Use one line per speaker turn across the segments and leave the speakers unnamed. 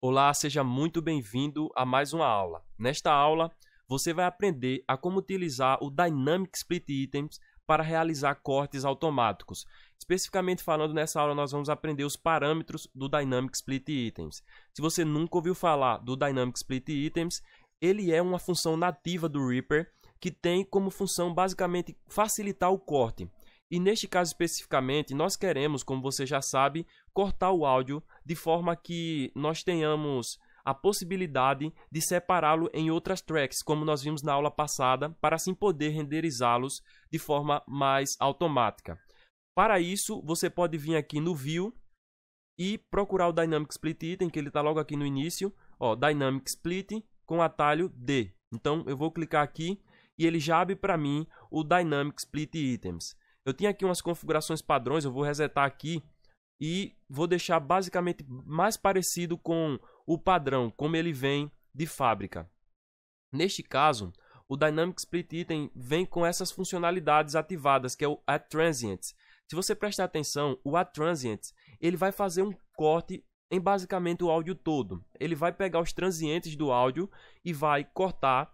Olá, seja muito bem-vindo a mais uma aula. Nesta aula, você vai aprender a como utilizar o Dynamic Split Items para realizar cortes automáticos. Especificamente falando, nessa aula nós vamos aprender os parâmetros do Dynamic Split Items. Se você nunca ouviu falar do Dynamic Split Items, ele é uma função nativa do Reaper que tem como função basicamente facilitar o corte. E neste caso especificamente, nós queremos, como você já sabe, cortar o áudio de forma que nós tenhamos a possibilidade de separá-lo em outras tracks, como nós vimos na aula passada, para assim poder renderizá-los de forma mais automática. Para isso, você pode vir aqui no View e procurar o Dynamic Split Item, que ele está logo aqui no início, ó, Dynamic Split com atalho D. Então, eu vou clicar aqui e ele já abre para mim o Dynamic Split Items. Eu tenho aqui umas configurações padrões, eu vou resetar aqui e vou deixar basicamente mais parecido com o padrão, como ele vem de fábrica. Neste caso, o Dynamic Split Item vem com essas funcionalidades ativadas, que é o Add Transients. Se você prestar atenção, o Add Transients ele vai fazer um corte em basicamente o áudio todo. Ele vai pegar os transientes do áudio e vai cortar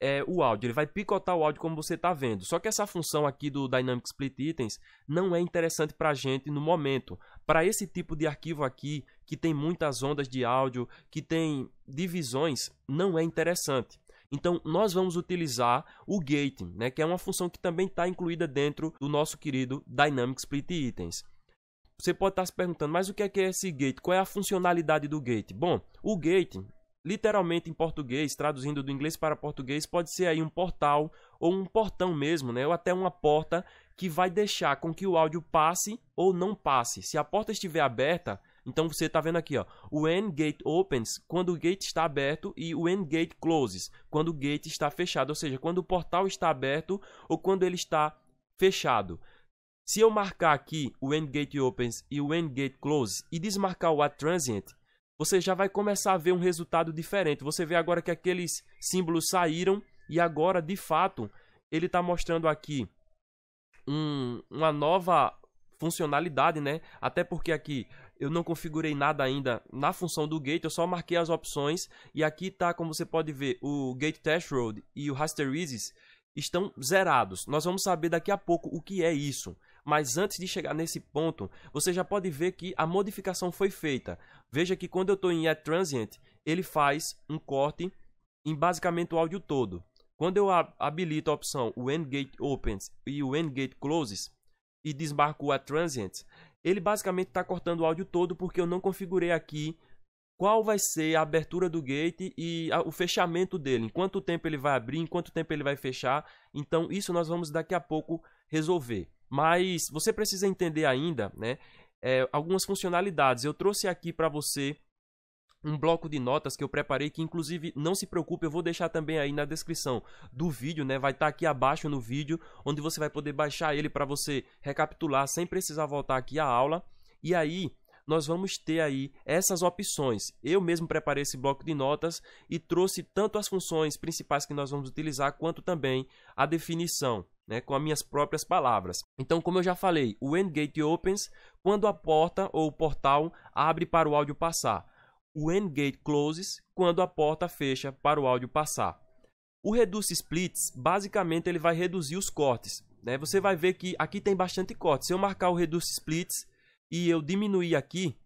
é, o áudio, ele vai picotar o áudio como você está vendo. Só que essa função aqui do Dynamic Split Items não é interessante para a gente no momento. Para esse tipo de arquivo aqui, que tem muitas ondas de áudio, que tem divisões, não é interessante. Então, nós vamos utilizar o gating, né, que é uma função que também está incluída dentro do nosso querido Dynamic Split Items. Você pode estar tá se perguntando, mas o que é, que é esse gate? Qual é a funcionalidade do gate? Bom, o gate literalmente em português, traduzindo do inglês para português, pode ser aí um portal ou um portão mesmo, né? Ou até uma porta que vai deixar com que o áudio passe ou não passe. Se a porta estiver aberta, então você está vendo aqui, ó, o when gate opens quando o gate está aberto e o when gate closes quando o gate está fechado, ou seja, quando o portal está aberto ou quando ele está fechado. Se eu marcar aqui o when gate opens e o when gate closes e desmarcar o at transient, você já vai começar a ver um resultado diferente. Você vê agora que aqueles símbolos saíram e agora, de fato, ele está mostrando aqui um, uma nova funcionalidade, né? Até porque aqui eu não configurei nada ainda na função do gate, eu só marquei as opções e aqui está, como você pode ver, o gate test road e o rasterizes estão zerados. Nós vamos saber daqui a pouco o que é isso. Mas antes de chegar nesse ponto, você já pode ver que a modificação foi feita. Veja que quando eu estou em Add Transient, ele faz um corte em basicamente o áudio todo. Quando eu habilito a opção o gate Opens e o gate Closes e desmarco o Add Transient, ele basicamente está cortando o áudio todo porque eu não configurei aqui qual vai ser a abertura do gate e o fechamento dele, em quanto tempo ele vai abrir, em quanto tempo ele vai fechar. Então, isso nós vamos daqui a pouco resolver. Mas você precisa entender ainda, né? É, algumas funcionalidades. Eu trouxe aqui para você um bloco de notas que eu preparei que inclusive não se preocupe, eu vou deixar também aí na descrição do vídeo, né? Vai estar tá aqui abaixo no vídeo, onde você vai poder baixar ele para você recapitular sem precisar voltar aqui à aula. E aí, nós vamos ter aí essas opções. Eu mesmo preparei esse bloco de notas e trouxe tanto as funções principais que nós vamos utilizar, quanto também a definição. Né, com as minhas próprias palavras. Então, como eu já falei, o gate opens quando a porta ou o portal abre para o áudio passar. O gate closes quando a porta fecha para o áudio passar. O reduce splits, basicamente, ele vai reduzir os cortes. Né? Você vai ver que aqui tem bastante corte. Se eu marcar o reduce splits, e eu diminuir aqui,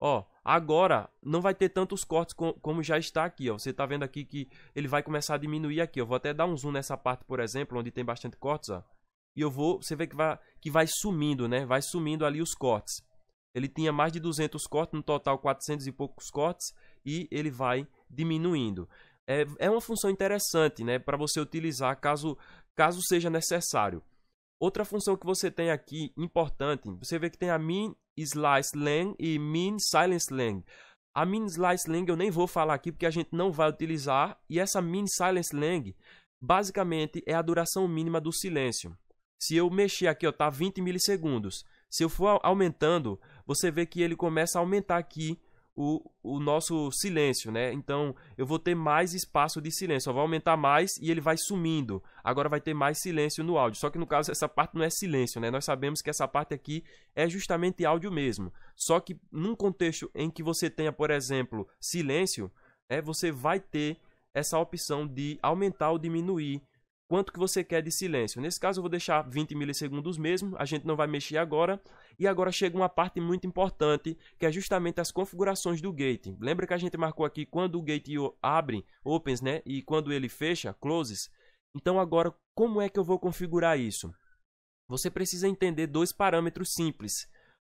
ó, agora não vai ter tantos cortes com, como já está aqui, ó. Você está vendo aqui que ele vai começar a diminuir aqui. Eu vou até dar um zoom nessa parte, por exemplo, onde tem bastante cortes, ó. E eu vou, você vê que vai, que vai sumindo, né? Vai sumindo ali os cortes. Ele tinha mais de 200 cortes, no total 400 e poucos cortes, e ele vai diminuindo. É, é uma função interessante, né? Para você utilizar caso, caso seja necessário. Outra função que você tem aqui, importante, você vê que tem a min slice lang e min silence lang. A min slice lang eu nem vou falar aqui porque a gente não vai utilizar. E essa min silence lang, basicamente, é a duração mínima do silêncio. Se eu mexer aqui, está tá 20 milissegundos. Se eu for aumentando, você vê que ele começa a aumentar aqui o, o nosso silêncio, né? Então eu vou ter mais espaço de silêncio, só vai aumentar mais e ele vai sumindo. Agora vai ter mais silêncio no áudio. Só que no caso essa parte não é silêncio, né? Nós sabemos que essa parte aqui é justamente áudio mesmo. Só que num contexto em que você tenha, por exemplo, silêncio, é você vai ter essa opção de aumentar ou diminuir quanto que você quer de silêncio. Nesse caso, eu vou deixar 20 milissegundos mesmo, a gente não vai mexer agora. E agora chega uma parte muito importante, que é justamente as configurações do gate. Lembra que a gente marcou aqui quando o gate abre, opens, né? E quando ele fecha, closes. Então agora, como é que eu vou configurar isso? Você precisa entender dois parâmetros simples,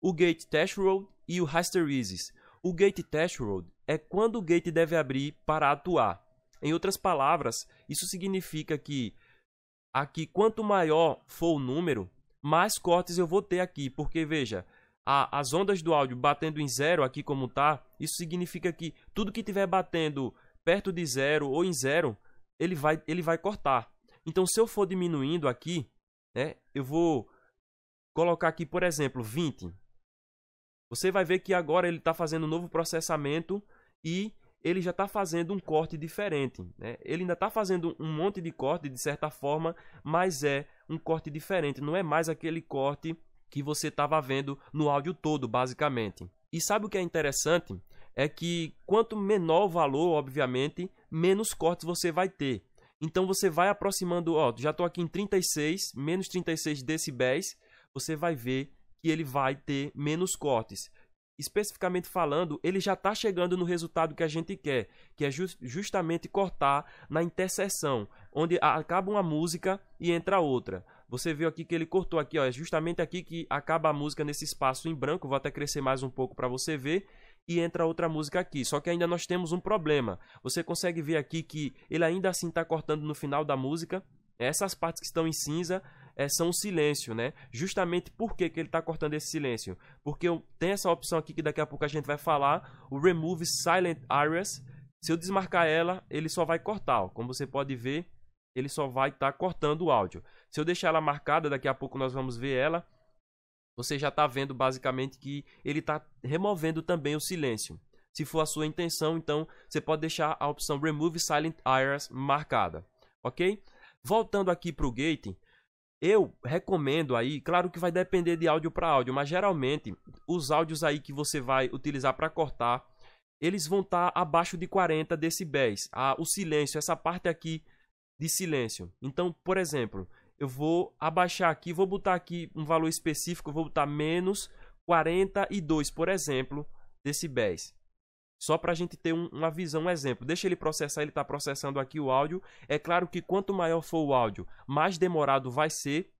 o gate threshold e o hysteresis. O gate threshold é quando o gate deve abrir para atuar. Em outras palavras, isso significa que aqui, quanto maior for o número, mais cortes eu vou ter aqui. Porque, veja, a, as ondas do áudio batendo em zero aqui como está isso significa que tudo que estiver batendo perto de zero ou em zero, ele vai, ele vai cortar. Então, se eu for diminuindo aqui, né, eu vou colocar aqui, por exemplo, 20. Você vai ver que agora ele está fazendo um novo processamento e ele já está fazendo um corte diferente. Né? Ele ainda está fazendo um monte de corte, de certa forma, mas é um corte diferente. Não é mais aquele corte que você estava vendo no áudio todo, basicamente. E sabe o que é interessante? É que quanto menor o valor, obviamente, menos cortes você vai ter. Então você vai aproximando, ó, já estou aqui em 36, menos 36 decibéis, você vai ver que ele vai ter menos cortes especificamente falando, ele já está chegando no resultado que a gente quer, que é justamente cortar na interseção, onde acaba uma música e entra outra. Você viu aqui que ele cortou aqui, ó, é justamente aqui que acaba a música nesse espaço em branco, vou até crescer mais um pouco para você ver, e entra outra música aqui. Só que ainda nós temos um problema. Você consegue ver aqui que ele ainda assim está cortando no final da música, essas partes que estão em cinza é, são um silêncio, né? Justamente por que, que ele está cortando esse silêncio? Porque eu, tem essa opção aqui que daqui a pouco a gente vai falar, o Remove Silent Areas. Se eu desmarcar ela, ele só vai cortar. Ó. Como você pode ver, ele só vai estar tá cortando o áudio. Se eu deixar ela marcada, daqui a pouco nós vamos ver ela. Você já está vendo basicamente que ele está removendo também o silêncio. Se for a sua intenção, então você pode deixar a opção Remove Silent Areas marcada, ok? Voltando aqui para o gating. Eu recomendo aí, claro que vai depender de áudio para áudio, mas geralmente os áudios aí que você vai utilizar para cortar, eles vão estar tá abaixo de 40 decibéis. Ah, o silêncio, essa parte aqui de silêncio. Então, por exemplo, eu vou abaixar aqui, vou botar aqui um valor específico, vou botar menos 42, por exemplo, decibéis. Só para a gente ter um, uma visão, um exemplo. Deixa ele processar, ele está processando aqui o áudio. É claro que quanto maior for o áudio, mais demorado vai ser.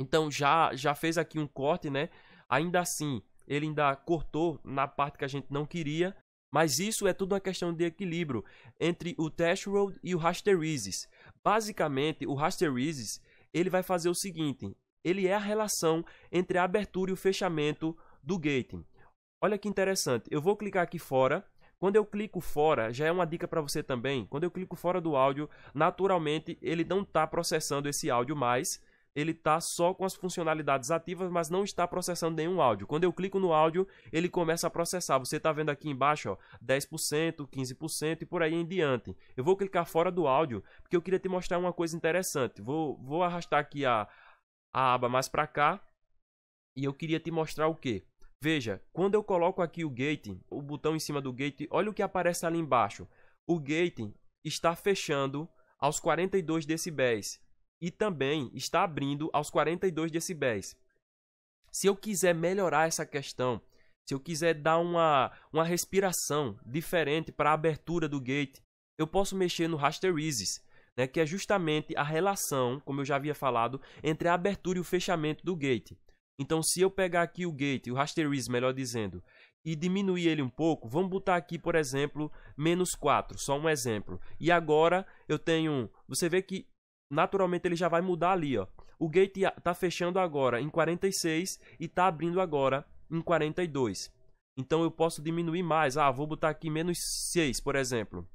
Então já, já fez aqui um corte, né? Ainda assim, ele ainda cortou na parte que a gente não queria. Mas isso é tudo uma questão de equilíbrio entre o Threshold e o Rasterizes. Basicamente, o Rasterizes ele vai fazer o seguinte: ele é a relação entre a abertura e o fechamento do gating. Olha que interessante. Eu vou clicar aqui fora. Quando eu clico fora, já é uma dica para você também. Quando eu clico fora do áudio, naturalmente ele não está processando esse áudio mais. Ele está só com as funcionalidades ativas, mas não está processando nenhum áudio. Quando eu clico no áudio, ele começa a processar. Você está vendo aqui embaixo, ó, 10%, 15% e por aí em diante. Eu vou clicar fora do áudio, porque eu queria te mostrar uma coisa interessante. Vou, vou arrastar aqui a, a aba mais para cá. E eu queria te mostrar o que? Veja, quando eu coloco aqui o gate, o botão em cima do gate, olha o que aparece ali embaixo. O gate está fechando aos 42 decibéis e também está abrindo aos 42 decibéis. Se eu quiser melhorar essa questão, se eu quiser dar uma, uma respiração diferente para a abertura do gate, eu posso mexer no rasterizes, né, que é justamente a relação, como eu já havia falado, entre a abertura e o fechamento do gate. Então, se eu pegar aqui o gate, o rasterize, melhor dizendo, e diminuir ele um pouco, vamos botar aqui, por exemplo, menos 4, só um exemplo. E agora eu tenho, você vê que naturalmente ele já vai mudar ali, ó. O gate está fechando agora em 46 e está abrindo agora em 42. Então eu posso diminuir mais. Ah, vou botar aqui menos 6, por exemplo.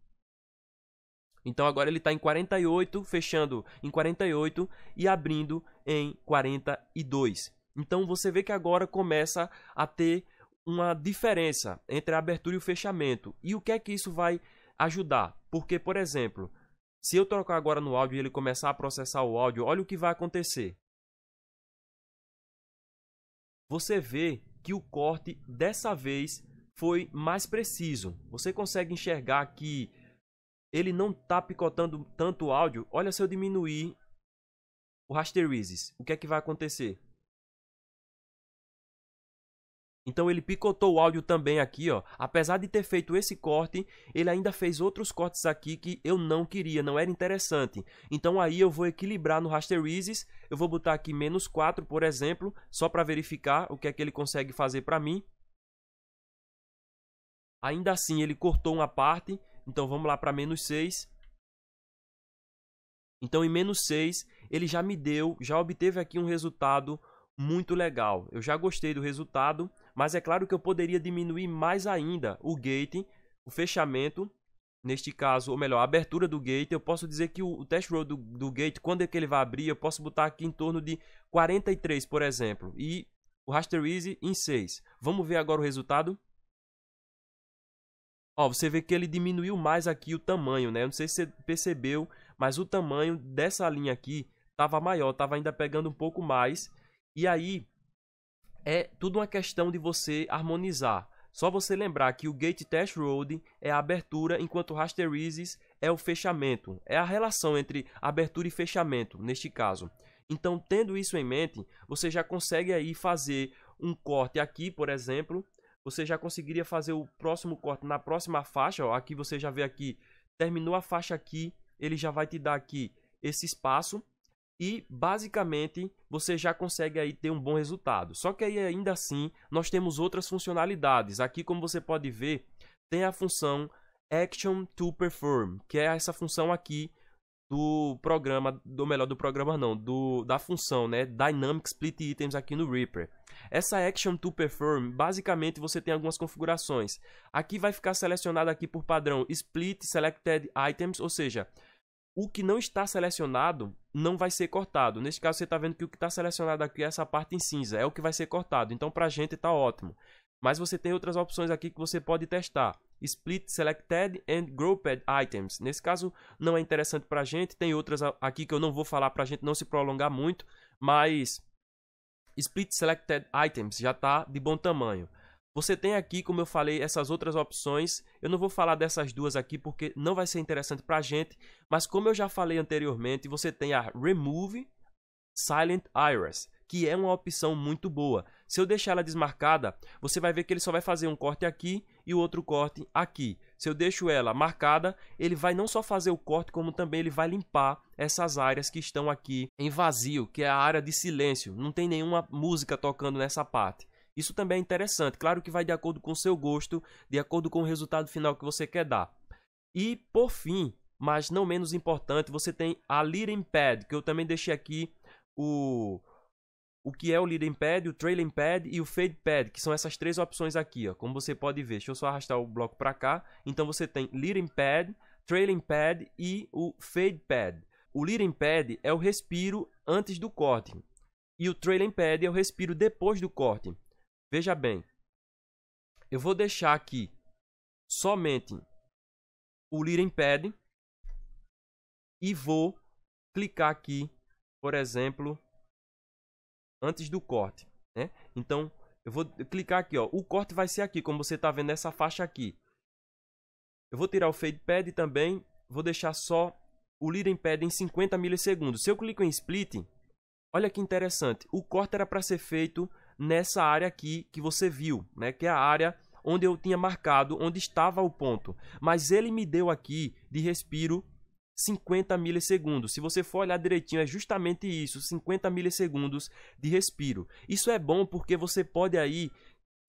Então agora ele está em 48, fechando em 48 e abrindo em 42. Então você vê que agora começa a ter uma diferença entre a abertura e o fechamento. E o que é que isso vai ajudar? Porque, por exemplo, se eu trocar agora no áudio e ele começar a processar o áudio, olha o que vai acontecer. Você vê que o corte dessa vez foi mais preciso. Você consegue enxergar que ele não está picotando tanto áudio. Olha se eu diminuir o rasterizes, o que é que vai acontecer? Então ele picotou o áudio também aqui, ó. Apesar de ter feito esse corte, ele ainda fez outros cortes aqui que eu não queria, não era interessante. Então aí eu vou equilibrar no Rasterizes, eu vou botar aqui menos 4, por exemplo, só para verificar o que é que ele consegue fazer para mim. Ainda assim ele cortou uma parte, então vamos lá para menos 6. Então em menos 6 ele já me deu, já obteve aqui um resultado muito legal. Eu já gostei do resultado, mas é claro que eu poderia diminuir mais ainda o gating, o fechamento, neste caso, ou melhor, a abertura do gate. Eu posso dizer que o, o test roll do, do gate, quando é que ele vai abrir, eu posso botar aqui em torno de 43, por exemplo, e o raster easy em 6. Vamos ver agora o resultado? Ó, você vê que ele diminuiu mais aqui o tamanho, né? Eu não sei se você percebeu, mas o tamanho dessa linha aqui estava maior, estava ainda pegando um pouco mais. E aí, é tudo uma questão de você harmonizar. Só você lembrar que o gate test road é a abertura, enquanto o rasterizes é o fechamento. É a relação entre abertura e fechamento, neste caso. Então, tendo isso em mente, você já consegue aí fazer um corte aqui, por exemplo. Você já conseguiria fazer o próximo corte na próxima faixa. Ó, aqui você já vê aqui, terminou a faixa aqui, ele já vai te dar aqui esse espaço e basicamente você já consegue aí ter um bom resultado. Só que aí ainda assim nós temos outras funcionalidades. Aqui como você pode ver tem a função Action to Perform, que é essa função aqui do programa, do melhor do programa não, do da função, né, Dynamic Split Items aqui no Reaper. Essa Action to Perform, basicamente você tem algumas configurações. Aqui vai ficar selecionado aqui por padrão Split Selected Items, ou seja, o que não está selecionado não vai ser cortado. Neste caso, você está vendo que o que está selecionado aqui é essa parte em cinza, é o que vai ser cortado. Então, para a gente está ótimo. Mas você tem outras opções aqui que você pode testar. Split Selected and Grouped Items. Nesse caso, não é interessante para a gente. Tem outras aqui que eu não vou falar para a gente não se prolongar muito. Mas Split Selected Items já está de bom tamanho. Você tem aqui, como eu falei, essas outras opções. Eu não vou falar dessas duas aqui porque não vai ser interessante para a gente. Mas como eu já falei anteriormente, você tem a Remove Silent Iris, que é uma opção muito boa. Se eu deixar ela desmarcada, você vai ver que ele só vai fazer um corte aqui e o outro corte aqui. Se eu deixo ela marcada, ele vai não só fazer o corte, como também ele vai limpar essas áreas que estão aqui em vazio, que é a área de silêncio. Não tem nenhuma música tocando nessa parte. Isso também é interessante. Claro que vai de acordo com o seu gosto, de acordo com o resultado final que você quer dar. E por fim, mas não menos importante, você tem a Leading Pad, que eu também deixei aqui o o que é o Leading Pad, o Trailing Pad e o Fade Pad, que são essas três opções aqui, ó, como você pode ver. Deixa eu só arrastar o bloco para cá. Então você tem Leading Pad, Trailing Pad e o Fade Pad. O Leading Pad é o respiro antes do corte e o Trailing Pad é o respiro depois do corte. Veja bem, eu vou deixar aqui somente o Lirenpad e vou clicar aqui, por exemplo, antes do corte. Né? Então, eu vou clicar aqui, ó. o corte vai ser aqui, como você está vendo nessa faixa aqui. Eu vou tirar o Fade Pad também, vou deixar só o Lirenpad em 50 milissegundos. Se eu clico em Split, olha que interessante, o corte era para ser feito nessa área aqui que você viu, né? Que é a área onde eu tinha marcado onde estava o ponto. Mas ele me deu aqui de respiro 50 milissegundos. Se você for olhar direitinho, é justamente isso, 50 milissegundos de respiro. Isso é bom porque você pode aí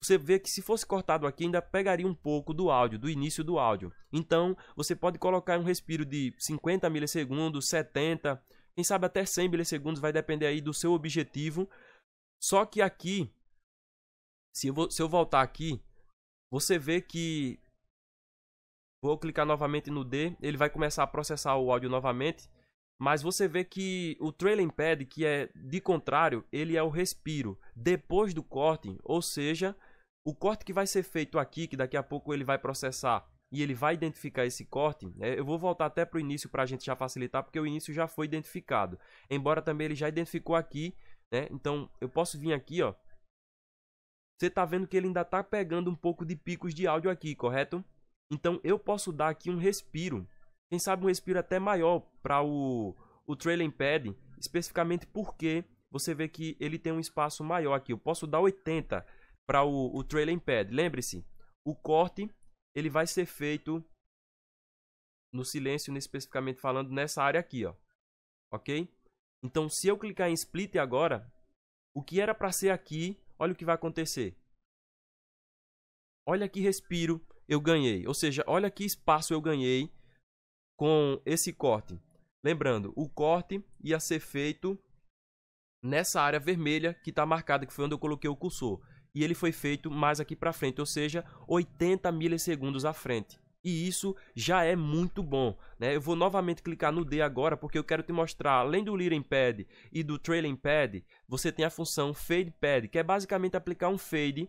você vê que se fosse cortado aqui ainda pegaria um pouco do áudio, do início do áudio. Então, você pode colocar um respiro de 50 milissegundos, 70, quem sabe até 100 milissegundos, vai depender aí do seu objetivo, só que aqui, se eu, se eu voltar aqui, você vê que Vou clicar novamente no D, ele vai começar a processar o áudio novamente. Mas você vê que o trailing pad, que é de contrário, ele é o respiro. Depois do corte, ou seja, o corte que vai ser feito aqui, que daqui a pouco ele vai processar e ele vai identificar esse corte, né, eu vou voltar até para o início para a gente já facilitar, porque o início já foi identificado. Embora também ele já identificou aqui né? Então, eu posso vir aqui, ó. Você tá vendo que ele ainda tá pegando um pouco de picos de áudio aqui, correto? Então, eu posso dar aqui um respiro. Quem sabe um respiro até maior para o, o Trailing Pad, especificamente porque você vê que ele tem um espaço maior aqui. Eu posso dar 80 para o, o Trailing Pad. Lembre-se, o corte ele vai ser feito no silêncio, né, especificamente falando, nessa área aqui, ó. Ok? Então, se eu clicar em split agora, o que era para ser aqui, olha o que vai acontecer. Olha que respiro eu ganhei. Ou seja, olha que espaço eu ganhei com esse corte. Lembrando, o corte ia ser feito nessa área vermelha que está marcada, que foi onde eu coloquei o cursor. E ele foi feito mais aqui para frente, ou seja, 80 milissegundos à frente. E isso já é muito bom. Né? Eu vou novamente clicar no D agora porque eu quero te mostrar, além do Leading Pad e do Trailing Pad, você tem a função Fade Pad, que é basicamente aplicar um fade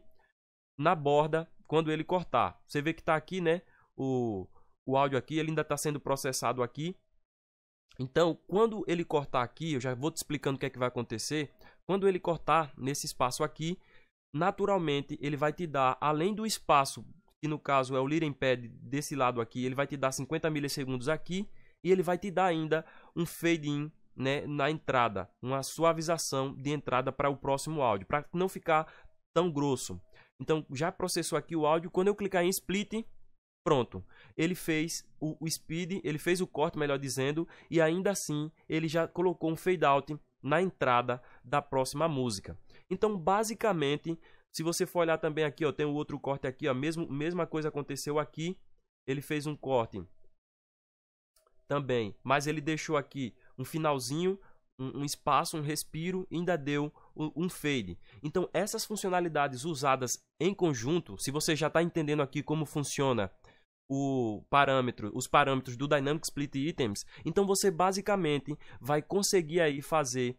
na borda quando ele cortar. Você vê que está aqui, né? O, o áudio aqui, ele ainda está sendo processado aqui. Então, quando ele cortar aqui, eu já vou te explicando o que é que vai acontecer. Quando ele cortar nesse espaço aqui, naturalmente ele vai te dar, além do espaço que no caso é o Pad desse lado aqui, ele vai te dar 50 milissegundos aqui e ele vai te dar ainda um fade-in né, na entrada, uma suavização de entrada para o próximo áudio, para não ficar tão grosso. Então já processou aqui o áudio, quando eu clicar em split, pronto. Ele fez o, o speed, ele fez o corte, melhor dizendo, e ainda assim ele já colocou um fade out na entrada da próxima música. Então basicamente se você for olhar também aqui, ó, tem o um outro corte aqui, ó, mesmo, mesma coisa aconteceu aqui, ele fez um corte também, mas ele deixou aqui um finalzinho, um, um espaço, um respiro, E ainda deu um, um fade. Então essas funcionalidades usadas em conjunto, se você já está entendendo aqui como funciona o parâmetro, os parâmetros do Dynamic Split Items, então você basicamente vai conseguir aí fazer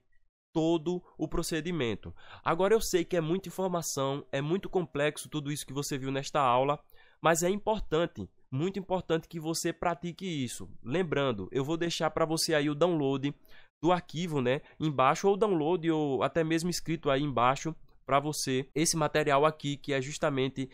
todo o procedimento. Agora eu sei que é muita informação, é muito complexo tudo isso que você viu nesta aula, mas é importante, muito importante que você pratique isso. Lembrando, eu vou deixar para você aí o download do arquivo, né, embaixo ou download ou até mesmo escrito aí embaixo para você esse material aqui que é justamente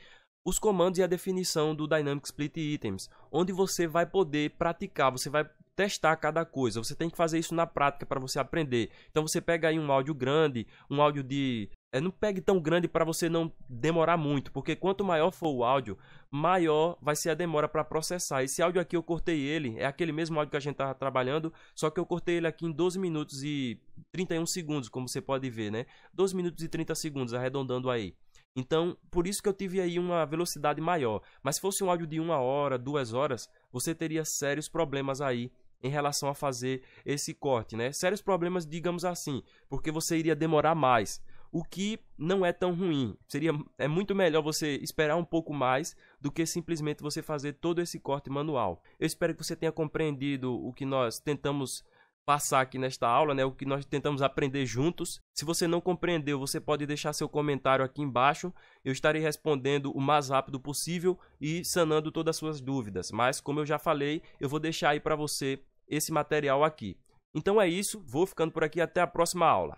os comandos e a definição do Dynamic Split Items, onde você vai poder praticar, você vai testar cada coisa. Você tem que fazer isso na prática para você aprender. Então você pega aí um áudio grande, um áudio de é, não pegue tão grande para você não demorar muito, porque quanto maior for o áudio, maior vai ser a demora para processar. Esse áudio aqui eu cortei ele, é aquele mesmo áudio que a gente estava trabalhando, só que eu cortei ele aqui em 12 minutos e 31 segundos, como você pode ver, né? 12 minutos e 30 segundos, arredondando aí. Então, por isso que eu tive aí uma velocidade maior. Mas se fosse um áudio de uma hora, duas horas, você teria sérios problemas aí em relação a fazer esse corte, né? Sérios problemas, digamos assim, porque você iria demorar mais, o que não é tão ruim. Seria é muito melhor você esperar um pouco mais do que simplesmente você fazer todo esse corte manual. Eu espero que você tenha compreendido o que nós tentamos passar aqui nesta aula, né, o que nós tentamos aprender juntos. Se você não compreendeu, você pode deixar seu comentário aqui embaixo. Eu estarei respondendo o mais rápido possível e sanando todas as suas dúvidas. Mas como eu já falei, eu vou deixar aí para você esse material aqui. Então é isso, vou ficando por aqui até a próxima aula.